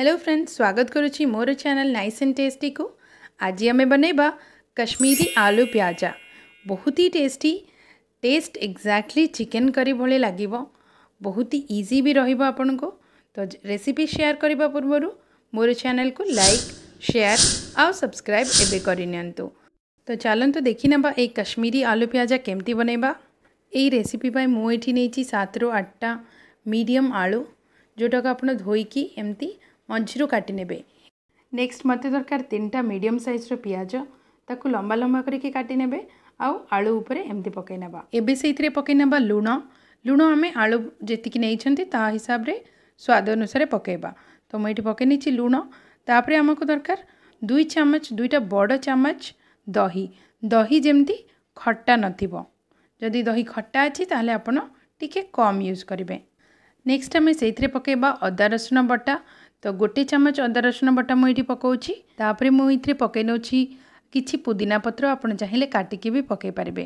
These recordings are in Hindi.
हेलो फ्रेंड्स स्वागत करुँची मोर चैनल नाइस एंड टेस्टी को आज आम बनवा कश्मीरी आलू प्याजा बहुत ही tasty taste exactly chicken curry भले लगे बहुत ही इजी भी रोक को तो रेसीपी शेयर करने पूर्व मोर चैनल को लाइक शेयर आउ सब्सक्राइब एवं करनी तो तो देखने ये कश्मीरी आलू प्याजा केमती बनवा यही रेसीपी পাই नहीं এটি নেইছি সাতরু আটটা মিডিয়াম আলু যেটাকে আপনার मंझीर काटे नेक्स्ट मत दरकार तीन टा मीडियम सैज्र पिज ताक लंबा लंबा करके आउ आलू एमती पकई पकईने एवं से पकईने लुण लुण आम आलू जीक नहीं हिसाब से स्वाद अनुसार पकेबा तो मुझे पकईनी लुण तापर को दरकार दुई चामच दुईटा बड़ चामच दही दही जमी खटा नदी दही खटा अच्छी तेल टिके कम यूज करेंगे नेक्स्ट आम से पकेबा अदा रसुण बटा ତ ଗୋଟେ ଚାମଚ ଅଦା ରସୁଣ ବଟା ମୁଁ ଏଇଠି ପକାଉଛି ତାପରେ ମୁଁ ଏଇଥିରେ ପକାଇ ନେଉଛି କିଛି ପୁଦିନା ପତ୍ର ଆପଣ ଚାହିଁଲେ କାଟିକି ବି ପକାଇ ପାରିବେ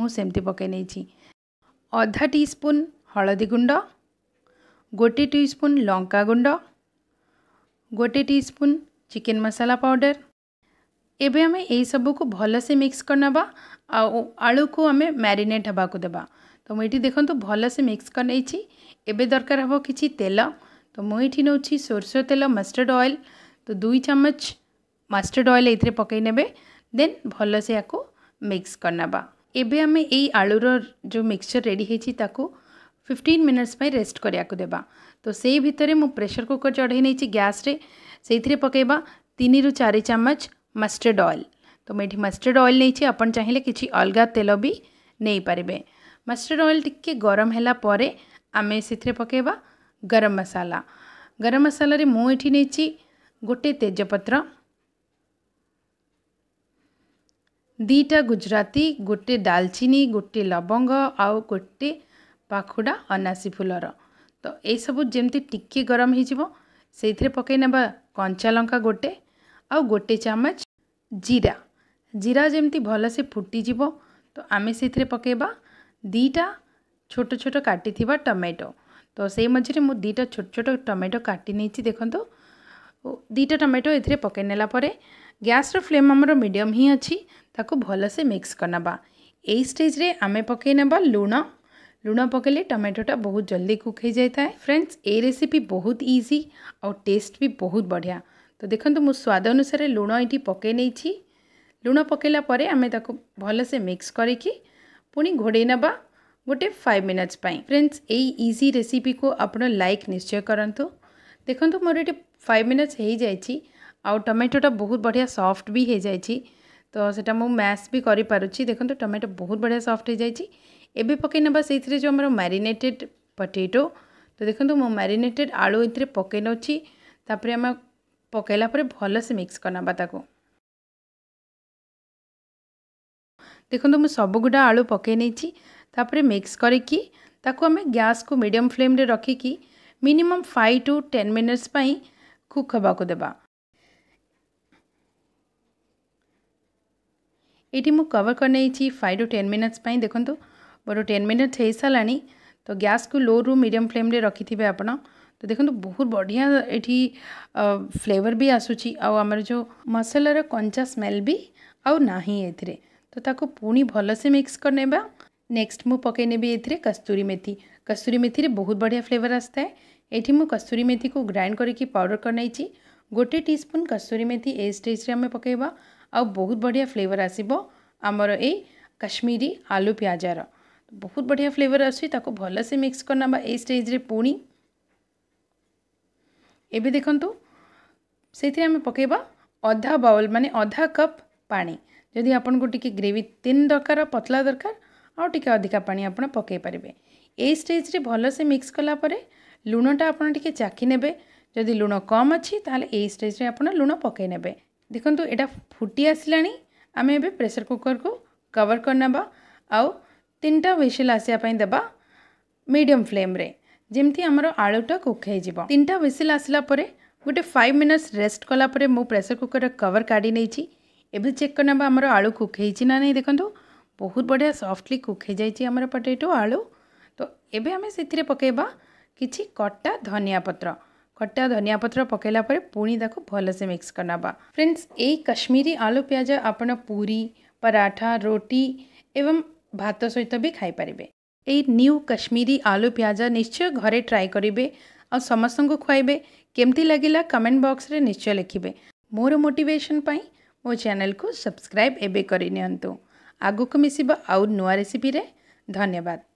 ମୁଁ ସେମିତି ପକାଇ ନେଇଛି ଅଧା ଟି ସ୍ପୁନ୍ ହଳଦୀ ଗୁଣ୍ଡ ଗୋଟେ ଟି ସ୍ପୁନ୍ ଲଙ୍କା ଗୁଣ୍ଡ ଗୋଟେ ଟି ସ୍ପୁନ୍ ଚିକେନ୍ ମସଲା ପାଉଡ଼ର ଏବେ ଆମେ ଏହିସବୁକୁ ଭଲସେ ମିକ୍ସ କରିନେବା ଆଉ ଆଳୁକୁ ଆମେ ମ୍ୟାରିନେଟ୍ ହେବାକୁ ଦେବା ତ ମୁଁ ଏଠି ଦେଖନ୍ତୁ ଭଲସେ ମିକ୍ସ କରିନେଇଛି ଏବେ ଦରକାର ହେବ କିଛି ତେଲ तो मुझे नौ सोरस तेल मस्टर्ड अएल तो दुई चमच मस्टर्ड अएल ये पकईने देन भल से या मिक्स करना एवं आम यूर जो मिक्सचर रेडी ताको 15 मिनट्स पर रेस्ट करा दे तो से भितर मुझे प्रेसर कुकर चढ़े नहीं गैस से पकेबा तीन रु चार चामच मस्टर्ड ऑयल तो मुझे मस्टर्ड ऑयल नहीं आप चाहिए किसी अलग तेल भी नहीं पारे मस्टर्ड ऑयल टिके गरम आम से पकेबा गरम मसाला गरम मसाला रे मसल मुझे गोटे तेजपत दीटा गुजराती गोटे डालचीनी गोटे लवंग आ गए पाखुड़ा अनासी फुलर तो ये सब जमी टिके गरम होकईनेबा कंचा लंका गोटे आ गोटे चामच जीरा जीरा जमी भल से फुटिज तो आम से पकईवा दीटा छोट छोट काटी टमेटो ତ ସେଇ ମଝିରେ ମୁଁ ଦୁଇଟା ଛୋଟ ଛୋଟ ଟମାଟୋ କାଟି ନେଇଛି ଦେଖନ୍ତୁ ଦୁଇଟା ଟମାଟୋ ଏଥିରେ ପକାଇ ନେଲା ପରେ ଗ୍ୟାସ୍ର ଫ୍ଲେମ୍ ଆମର ମିଡ଼ିୟମ୍ ହିଁ ଅଛି ତାକୁ ଭଲସେ ମିକ୍ସ କରିନେବା ଏଇ ଷ୍ଟେଜ୍ରେ ଆମେ ପକାଇ ନେବା ଲୁଣ ଲୁଣ ପକାଇଲେ ଟମାଟୋଟା ବହୁତ ଜଲ୍ଦି କୁକ୍ ହୋଇଯାଇଥାଏ ଫ୍ରେଣ୍ଡସ୍ ଏଇ ରେସିପି ବହୁତ ଇଜି ଆଉ ଟେଷ୍ଟ ବି ବହୁତ ବଢ଼ିଆ ତ ଦେଖନ୍ତୁ ମୁଁ ସ୍ୱାଦ ଅନୁସାରେ ଲୁଣ ଏଇଠି ପକାଇ ନେଇଛି ଲୁଣ ପକାଇଲା ପରେ ଆମେ ତାକୁ ଭଲସେ ମିକ୍ସ କରିକି ପୁଣି ଘୋଡ଼େଇ ନେବା ଗୋଟେ ଫାଇଭ୍ ମିନିଟ୍ସ ପାଇଁ ଫ୍ରେଣ୍ଡସ୍ ଏଇ ଇଜି ରେସିପିକୁ ଆପଣ ଲାଇକ୍ ନିଶ୍ଚୟ କରନ୍ତୁ ଦେଖନ୍ତୁ ମୋର ଏଠି ଫାଇଭ୍ ମିନିଟ୍ସ ହେଇଯାଇଛି ଆଉ ଟମାଟୋଟା ବହୁତ ବଢ଼ିଆ ସଫ୍ଟ ବି ହୋଇଯାଇଛି ତ ସେଇଟା ମୁଁ ମ୍ୟାସ୍ ବି କରିପାରୁଛି ଦେଖନ୍ତୁ ଟମାଟୋ ବହୁତ ବଢ଼ିଆ ସଫ୍ଟ ହୋଇଯାଇଛି ଏବେ ପକେଇ ନେବା ସେଇଥିରେ ଯେଉଁ ଆମର ମ୍ୟାରିନେଟେଡ୍ ପଟେଟୋ ତ ଦେଖନ୍ତୁ ମୁଁ ମ୍ୟାରିନେଟେଡ୍ ଆଳୁ ଏଥିରେ ପକେଇ ନେଉଛି ତାପରେ ଆମେ ପକେଇଲା ପରେ ଭଲସେ ମିକ୍ସ କରିନେବା ତାକୁ ଦେଖନ୍ତୁ ମୁଁ ସବୁଗୁଡ଼ା ଆଳୁ ପକେଇ ନେଇଛି ତାପରେ ମିକ୍ସ କରିକି ତାକୁ ଆମେ ଗ୍ୟାସ୍କୁ ମିଡ଼ିୟମ୍ ଫ୍ଲେମ୍ରେ ରଖିକି minimum five to ten minutes ପାଇଁ କୁକ୍ ହେବାକୁ ଦେବା ଏଇଠି ମୁଁ କଭର୍ କରିନେଇଛି ଫାଇଭ୍ ଟୁ ଟେନ୍ ମିନିଟ୍ସ ପାଇଁ ଦେଖନ୍ତୁ ମୋର ଟେନ୍ ମିନିଟ୍ସ ହୋଇସାରିଲାଣି ତ ଗ୍ୟାସ୍କୁ ଲୋରୁ ମିଡ଼ିୟମ୍ ଫ୍ଲେମ୍ରେ ରଖିଥିବେ ଆପଣ ତ ଦେଖନ୍ତୁ ବହୁତ ବଢ଼ିଆ ଏଠି ଫ୍ଲେଭର୍ ବି ଆସୁଛି ଆଉ ଆମର ଯେଉଁ ମସଲାର କଞ୍ଚା ସ୍ମେଲ୍ ବି ଆଉ ନାହିଁ ଏଥିରେ ତ ତାକୁ ପୁଣି ଭଲସେ ମିକ୍ସ କରିନେବା ନେକ୍ସଟ ମୁଁ ପକାଇ ନେବି ଏଥିରେ କସ୍ତୁରୀ ମେଥି କସ୍ତୁରୀ ମେଥିରେ ବହୁତ ବଢ଼ିଆ ଫ୍ଲେଭର୍ ଆସିଥାଏ ଏଠି ମୁଁ କସ୍ତୁରୀ ମେଥିକୁ ଗ୍ରାଇଣ୍ଡ କରିକି ପାଉଡ଼ର କରିନେଇଛି ଗୋଟେ ଟି ସ୍ପୁନ୍ କସ୍ତୁରୀ ମେଥି ଏ ଷ୍ଟେଜ୍ରେ ଆମେ ପକାଇବା ଆଉ ବହୁତ ବଢ଼ିଆ ଫ୍ଲେଭର୍ ଆସିବ ଆମର ଏଇ କାଶ୍ମୀରୀ ଆଲୁ ପିଆଜର ବହୁତ ବଢ଼ିଆ ଫ୍ଲେଭର୍ ଆସୁଛି ତାକୁ ଭଲସେ ମିକ୍ସ କରିନେବା ଏଇ ଷ୍ଟେଜ୍ରେ ପୁଣି ଏବେ ଦେଖନ୍ତୁ ସେଇଥିରେ ଆମେ ପକାଇବା ଅଧା ବାଉଲ୍ ମାନେ ଅଧା କପ୍ ପାଣି ଯଦି ଆପଣଙ୍କୁ ଟିକେ ଗ୍ରେଭି ତିନ୍ ଦରକାର ପତଳା ଦରକାର ଆଉ ଟିକେ ଅଧିକା ପାଣି ଆପଣ ପକାଇ ପାରିବେ ଏଇ ଷ୍ଟେଜ୍ରେ ଭଲସେ ମିକ୍ସ କଲା ପରେ ଲୁଣଟା ଆପଣ ଟିକେ ଚାଖି ନେବେ ଯଦି ଲୁଣ କମ୍ ଅଛି ତାହେଲେ ଏଇ ଷ୍ଟେଜ୍ରେ ଆପଣ ଲୁଣ ପକାଇ ନେବେ ଦେଖନ୍ତୁ ଏଇଟା ଫୁଟି ଆସିଲାଣି ଆମେ ଏବେ ପ୍ରେସର୍ କୁକର୍କୁ କଭର୍ କରିନେବା ଆଉ ତିନିଟା ହ୍ୱିସିଲ୍ ଆସିବା ପାଇଁ ଦେବା ମିଡ଼ିୟମ୍ ଫ୍ଲେମ୍ରେ ଯେମିତି ଆମର ଆଳୁଟା କୁକ୍ ହେଇଯିବ ତିନିଟା ହ୍ୱିସିଲ୍ ଆସିଲା ପରେ ଗୋଟେ ଫାଇଭ୍ ମିନିଟ୍ସ ରେଷ୍ଟ କଲା ପରେ ମୁଁ ପ୍ରେସର୍ କୁକର୍ର କଭର୍ କାଢ଼ି ନେଇଛି ଏବେ ଚେକ୍ କରିନେବା ଆମର ଆଳୁ କୁକ୍ ହେଇଛି ନା ନାହିଁ ଦେଖନ୍ତୁ बहुत बढ़िया सफ्टली कुखाई जामर पटेटो आलु तो ये आम से पकेबा कि कटा धनिया पत्र कटा धनिया पत्र पकला पुणी ताको भलसे मिक्स करना फ्रेंड्स यही कश्मीरी आलू प्याज आप पूरी पराठा रोटी एवं भात सहित भी खाई न्यू कश्मीरी आलू प्याज निश्चय घरे ट्राए करेंगे और समस्त को खुआबे केमती लगला कमेंट बॉक्स रे निश्चय लिखे मोर मोटिवेशन मोटेसन मो चैनल को सब्सक्राइब एवं करनी ଆଗକୁ ମିଶିବ ଆଉ ନୂଆ ରେସିପିରେ ଧନ୍ୟବାଦ